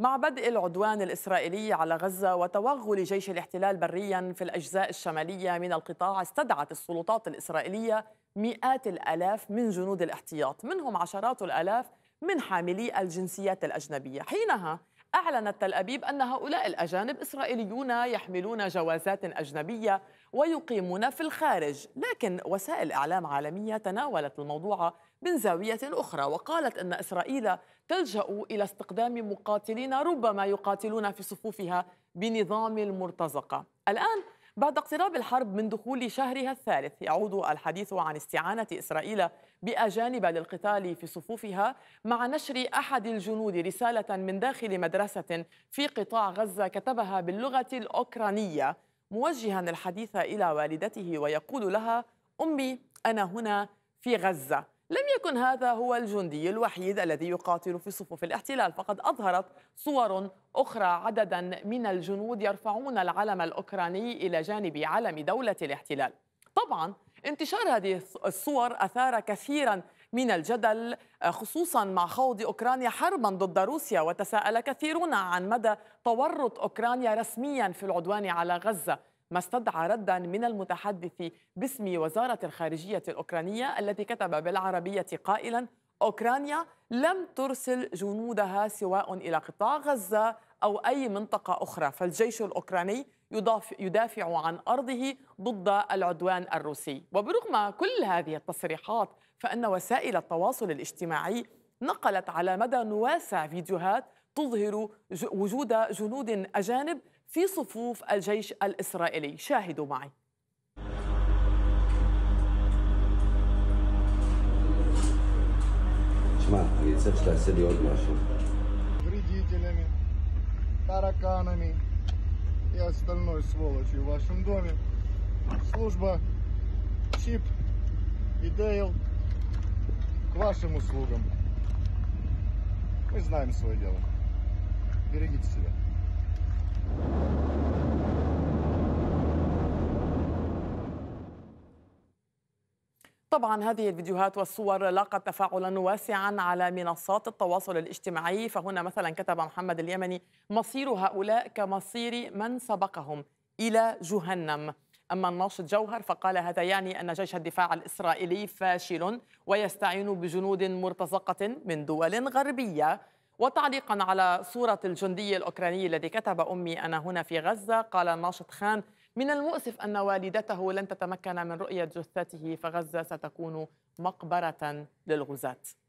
مع بدء العدوان الإسرائيلي على غزة وتوغل جيش الاحتلال بريا في الأجزاء الشمالية من القطاع استدعت السلطات الإسرائيلية مئات الآلاف من جنود الاحتياط منهم عشرات الآلاف من حاملي الجنسيات الأجنبية حينها أعلنت تل أبيب أن هؤلاء الأجانب إسرائيليون يحملون جوازات أجنبية ويقيمون في الخارج لكن وسائل إعلام عالمية تناولت الموضوع من زاوية أخرى وقالت أن إسرائيل تلجأ إلى استقدام مقاتلين ربما يقاتلون في صفوفها بنظام المرتزقة الآن بعد اقتراب الحرب من دخول شهرها الثالث يعود الحديث عن استعانة إسرائيل بأجانب للقتال في صفوفها مع نشر أحد الجنود رسالة من داخل مدرسة في قطاع غزة كتبها باللغة الأوكرانية موجها الحديث إلى والدته ويقول لها أمي أنا هنا في غزة لم يكن هذا هو الجندي الوحيد الذي يقاتل في صفوف الاحتلال فقد أظهرت صور أخرى عددا من الجنود يرفعون العلم الأوكراني إلى جانب علم دولة الاحتلال طبعا انتشار هذه الصور أثار كثيرا من الجدل آه، خصوصا مع خوض أوكرانيا حربا ضد روسيا وتساءل كثيرون عن مدى تورط أوكرانيا رسميا في العدوان على غزة ما استدعى ردا من المتحدث باسم وزارة الخارجية الأوكرانية الذي كتب بالعربية قائلا أوكرانيا لم ترسل جنودها سواء إلى قطاع غزة أو أي منطقة أخرى فالجيش الأوكراني يدافع عن أرضه ضد العدوان الروسي وبرغم كل هذه التصريحات فإن وسائل التواصل الاجتماعي نقلت على مدى واسع فيديوهات تظهر وجود جنود اجانب في صفوف الجيش الاسرائيلي شاهدوا معي Мы знаем свое дело. birinci kişiye. طبعا هذه الفيديوهات والصور لاقت تفاعلا واسعا على منصات التواصل الاجتماعي فهنا مثلا كتب محمد اليمني مصير هؤلاء كمصير من سبقهم الى جهنم أما الناشط جوهر فقال هذا يعني أن جيش الدفاع الإسرائيلي فاشل ويستعين بجنود مرتزقة من دول غربية وتعليقا على صورة الجندي الأوكراني الذي كتب أمي أنا هنا في غزة قال الناشط خان من المؤسف أن والدته لن تتمكن من رؤية جثته فغزة ستكون مقبرة للغزاة